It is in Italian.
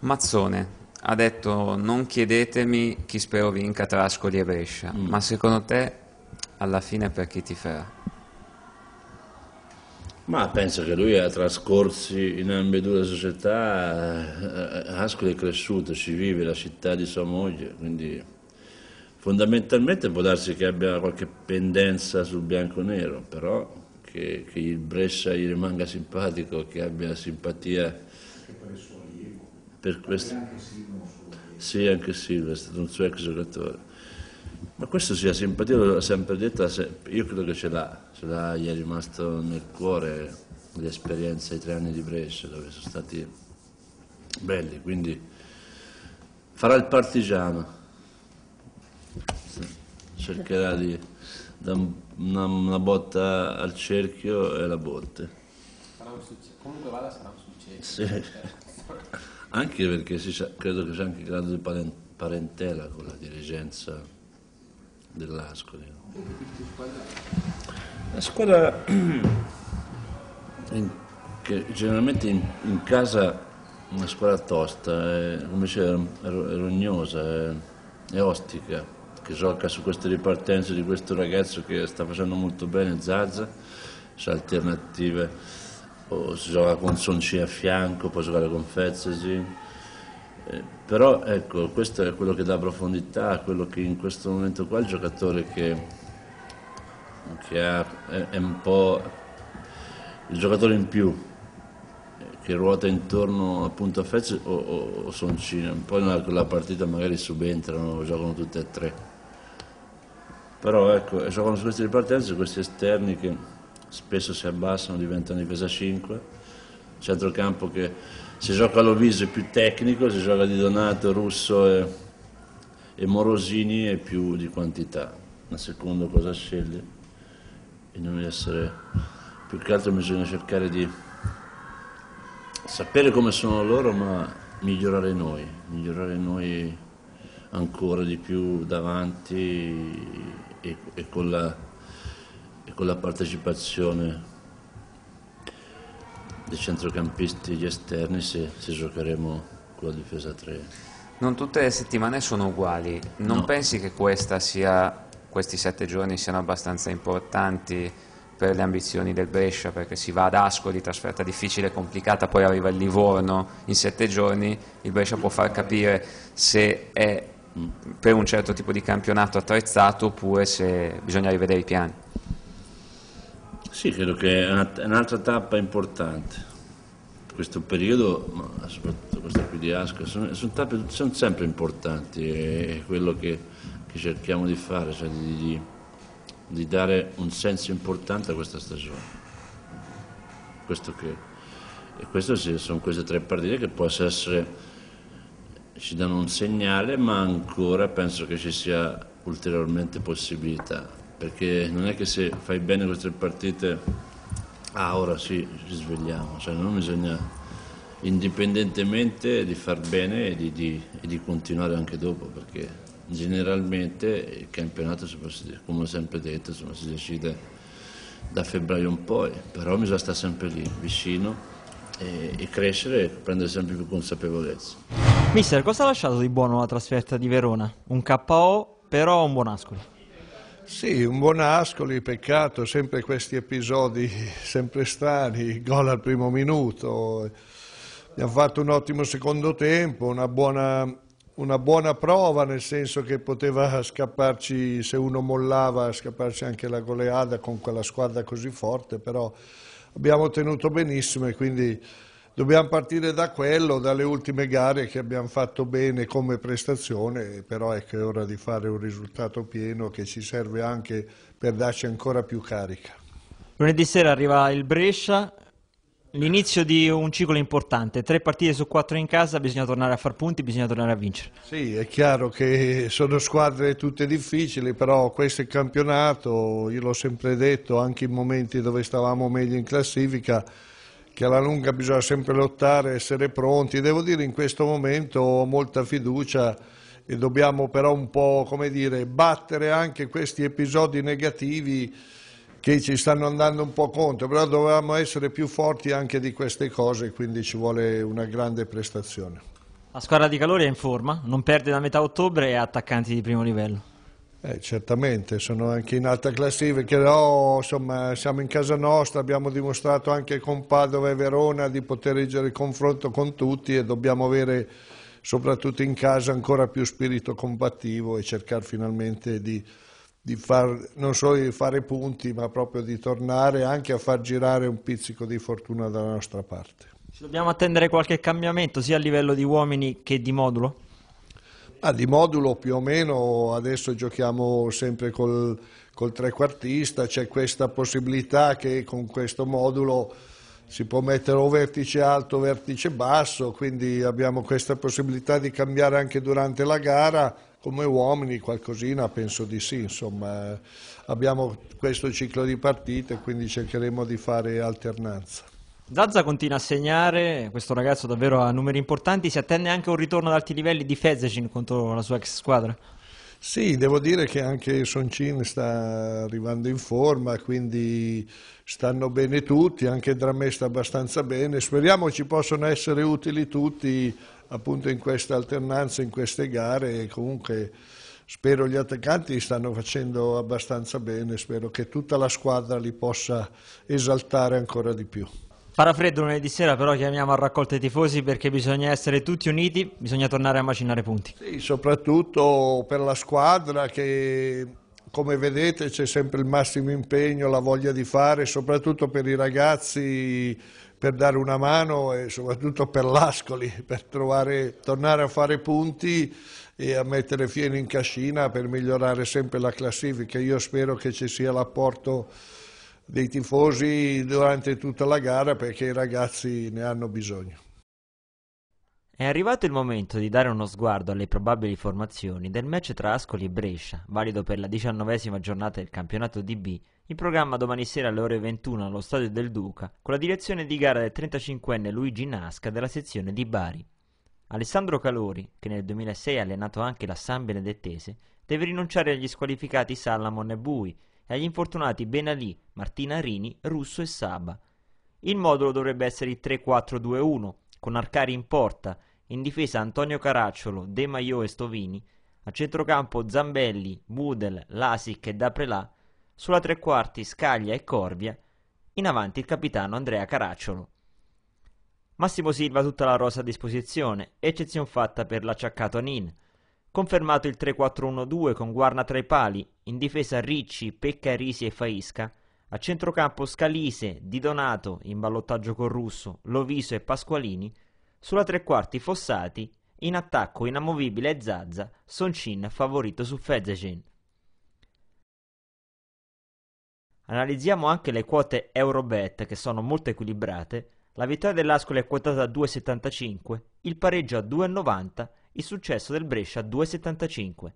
Mazzone ha detto non chiedetemi chi spero vinca tra Ascoli e Brescia, mm. ma secondo te alla fine per chi ti farà? Ma penso che lui ha trascorsi in ambedue le società, eh, eh, Ascoli è cresciuto, ci vive, la città di sua moglie, quindi fondamentalmente può darsi che abbia qualche pendenza sul bianco-nero, però che, che, il Brescia gli rimanga simpatico, che abbia simpatia per questo... Sì, anche Silva è stato un suo ex giocatore. Ma questo sia simpatia, l'ho sempre detto, io credo che ce l'ha, ce l'ha, gli è rimasto nel cuore l'esperienza dei tre anni di Brescia, dove sono stati belli, quindi farà il partigiano, cercherà di dare una, una, botta al cerchio e la botte. Sarà un successo, comunque vada sarà un successo. Sì. anche perché sa, credo che c'è anche grado di parentela con la dirigenza dell'Ascoli. La squadra in, che generalmente in, in, casa una squadra tosta, è, invece è, è, rognosa, è ostica, che gioca su queste ripartenze di questo ragazzo che sta facendo molto bene, Zazza, su alternative o si gioca con Sonci a fianco, può giocare con Fezzesi. Eh, però ecco, questo è quello che dà profondità, quello che in questo momento qua il giocatore che, che ha, è, è, un po' il giocatore in più eh, che ruota intorno appunto a Fezzi o, o, o Soncino, poi nella partita magari subentrano, giocano tutte e tre. Però ecco, giocano su queste ripartenze, questi esterni che spesso si abbassano, diventano difesa 5, centrocampo che se gioca all'Oviso è più tecnico, se gioca di Donato, Russo e, e Morosini è più di quantità, ma secondo cosa scegli e non essere, più che altro bisogna cercare di sapere come sono loro ma migliorare noi, migliorare noi ancora di più davanti e, e con la e con la partecipazione dei centrocampisti e gli esterni se, se giocheremo con la difesa 3. Non tutte le settimane sono uguali, non no. pensi che sia, questi sette giorni siano abbastanza importanti per le ambizioni del Brescia, perché si va ad Ascoli, trasferta difficile e complicata, poi arriva il Livorno, in sette giorni il Brescia può far capire se è mm. per un certo tipo di campionato attrezzato oppure se bisogna rivedere i piani. Sì, credo che è un'altra tappa importante. Questo periodo, ma soprattutto questa qui di Asco, sono, sono, tappe, sono sempre importanti. È quello che, che, cerchiamo di fare, cioè di, di, di, dare un senso importante a questa stagione. Questo che, e queste sono queste tre partite che possono essere ci danno un segnale, ma ancora penso che ci sia ulteriormente possibilità perché non è che se fai bene queste partite, ah ora sì, ci svegliamo, cioè non bisogna, indipendentemente di far bene e di, di, e di continuare anche dopo, perché generalmente il campionato, come ho sempre detto, insomma, si decide da febbraio in poi, però bisogna stare sempre lì, vicino e, e crescere e prendere sempre più consapevolezza. Mister, cosa ha lasciato di buono la trasferta di Verona? Un KO, però un buon ascolo. Sì, un buon Ascoli, peccato, sempre questi episodi sempre strani, gol al primo minuto, abbiamo fatto un ottimo secondo tempo, una buona, una buona, prova nel senso che poteva scapparci, se uno mollava, scapparci anche la goleada con quella squadra così forte, però abbiamo tenuto benissimo e quindi Dobbiamo partire da quello, dalle ultime gare che abbiamo fatto bene come prestazione, però ecco, è ora di fare un risultato pieno che ci serve anche per darci ancora più carica. Lunedì sera arriva il Brescia, L'inizio di un ciclo importante, tre partite su quattro in casa, bisogna tornare a far punti, bisogna tornare a vincere. Sì, è chiaro che sono squadre tutte difficili, però questo è il campionato, io l'ho sempre detto, anche in momenti dove stavamo meglio in classifica, che alla lunga bisogna sempre lottare, essere pronti. Devo dire in questo momento ho molta fiducia e dobbiamo però un po' come dire, battere anche questi episodi negativi che ci stanno andando un po' contro, però dovevamo essere più forti anche di queste cose, quindi ci vuole una grande prestazione. La squadra di Calori è in forma, non perde da metà ottobre e ha attaccanti di primo livello. Eh, certamente, sono anche in alta classifica, però insomma, siamo in casa nostra, abbiamo dimostrato anche con Padova e Verona di poter reggere il confronto con tutti e dobbiamo avere soprattutto in casa ancora più spirito combattivo e cercare finalmente di, di far, non solo di fare punti ma proprio di tornare anche a far girare un pizzico di fortuna dalla nostra parte. Ci dobbiamo attendere qualche cambiamento sia a livello di uomini che di modulo? Ah, di modulo più o meno, adesso giochiamo sempre col, col trequartista, c'è questa possibilità che con questo modulo si può mettere o vertice alto o vertice basso, quindi abbiamo questa possibilità di cambiare anche durante la gara, come uomini qualcosina penso di sì, insomma eh. abbiamo questo ciclo di partite, quindi cercheremo di fare alternanza. Zazza continua a segnare, questo ragazzo davvero ha numeri importanti, si attende anche un ritorno ad alti livelli di Fezecin contro la sua ex squadra? Sì, devo dire che anche Soncin sta arrivando in forma, quindi stanno bene tutti, anche Dramè sta abbastanza bene, speriamo ci possano essere utili tutti appunto in questa alternanza, in queste gare e comunque spero gli attaccanti stanno facendo abbastanza bene, spero che tutta la squadra li possa esaltare ancora di più. Farà freddo lunedì sera, però chiamiamo a raccolta i tifosi perché bisogna essere tutti uniti, bisogna tornare a macinare punti. Sì, soprattutto per la squadra che come vedete c'è sempre il massimo impegno, la voglia di fare, soprattutto per i ragazzi per dare una mano e soprattutto per l'Ascoli, per trovare, tornare a fare punti e a mettere fieno in cascina per migliorare sempre la classifica. Io spero che ci sia l'apporto dei tifosi durante tutta la gara perché i ragazzi ne hanno bisogno. È arrivato il momento di dare uno sguardo alle probabili formazioni del match tra Ascoli e Brescia, valido per la diciannovesima giornata del campionato DB, in programma domani sera alle ore 21 allo stadio del Duca, con la direzione di gara del 35enne Luigi Nasca della sezione di Bari. Alessandro Calori, che nel 2006 ha allenato anche la San Benedettese, deve rinunciare agli squalificati Salamon e Bui, e agli infortunati Benalì, Martina Rini, Russo e Saba. Il modulo dovrebbe essere il 3-4-2-1, con Arcari in porta, in difesa Antonio Caracciolo, De Maio e Stovini, a centrocampo Zambelli, Budel, Lasic e Daprelà, sulla tre quarti Scaglia e Corvia, in avanti il capitano Andrea Caracciolo. Massimo Silva tutta la rosa a disposizione, eccezion fatta per l'acciaccato Nin, Confermato il 3-4-1-2 con Guarna tra i pali, in difesa Ricci, Pecca, Risi e Faisca, a centrocampo Scalise, Di Donato, in ballottaggio con Russo, Loviso e Pasqualini, sulla tre quarti Fossati, in attacco inamovibile Zazza, Soncin favorito su Fezzechen. Analizziamo anche le quote Eurobet che sono molto equilibrate, la vittoria dell'Ascoli è quotata a 2,75, il pareggio a 2,90 il successo del Brescia 2,75